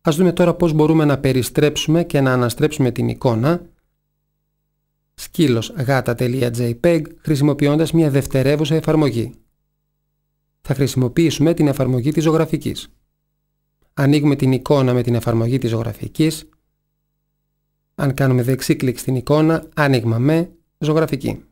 Ας δούμε τώρα πώς μπορούμε να περιστρέψουμε και να αναστρέψουμε την εικόνα σκύλος γάτα.jpg χρησιμοποιώντας μια δευτερεύουσα εφαρμογή. Θα χρησιμοποιήσουμε την εφαρμογή της ζωγραφικής. Ανοίγουμε την εικόνα με την εφαρμογή της ζωγραφικής. Αν κάνουμε δεξί κλικ στην εικόνα, άνοιγμα με ζωγραφική.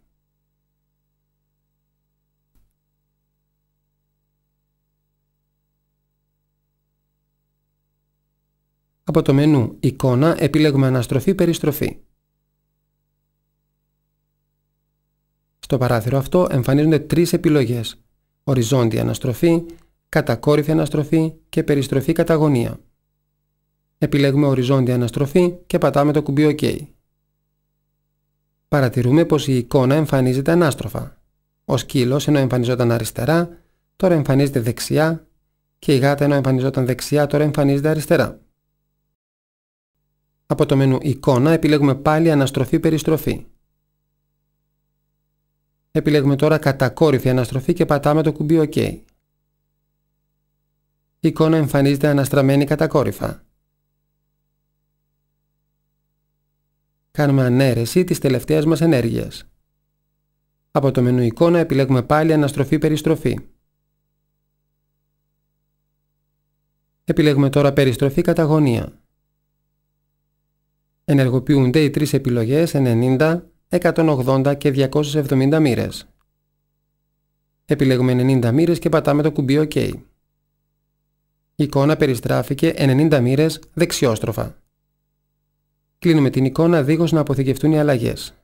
Από το μενού «Εικόνα» επιλέγουμε «Αναστροφή-Περιστροφή». Στο παράθυρο αυτό εμφανίζονται τρεις επιλογές «Οριζόντια αναστροφή», «Κατακόρυφη αναστροφή» και «Περιστροφή καταγωνια Επιλέγουμε «Οριζόντια αναστροφή» και πατάμε το κουμπί «OK». Παρατηρούμε πως η εικόνα εμφανίζεται ανάστροφα. Ο σκύλος ενώ εμφανιζόταν αριστερά, τώρα εμφανίζεται δεξιά και η γάτα ενώ εμφανιζόταν δεξιά τώρα εμφανίζεται αριστερά. Από το μενού εικόνα επιλέγουμε πάλι αναστροφή-περιστροφή. Επιλέγουμε τώρα κατακόρυφη αναστροφή και πατάμε το κουμπί OK. Η εικόνα εμφανίζεται αναστραμμένη κατακόρυφα. Κάνουμε ανέρεση της τελευταίας μας ενέργειας. Από το μενού εικόνα επιλέγουμε πάλι αναστροφή-περιστροφή. Επιλέγουμε τώρα περιστροφή κατά ενεργοποιούνται οι τρεις επιλογές 90, 180 και 270 μοίρες. Επιλέγουμε 90 μοίρες και πατάμε το κουμπί OK. Η εικόνα περιστράφηκε 90 μοίρες δεξιόστροφα. Κλείνουμε την εικόνα δίχως να αποθηκευτούν οι αλλαγές.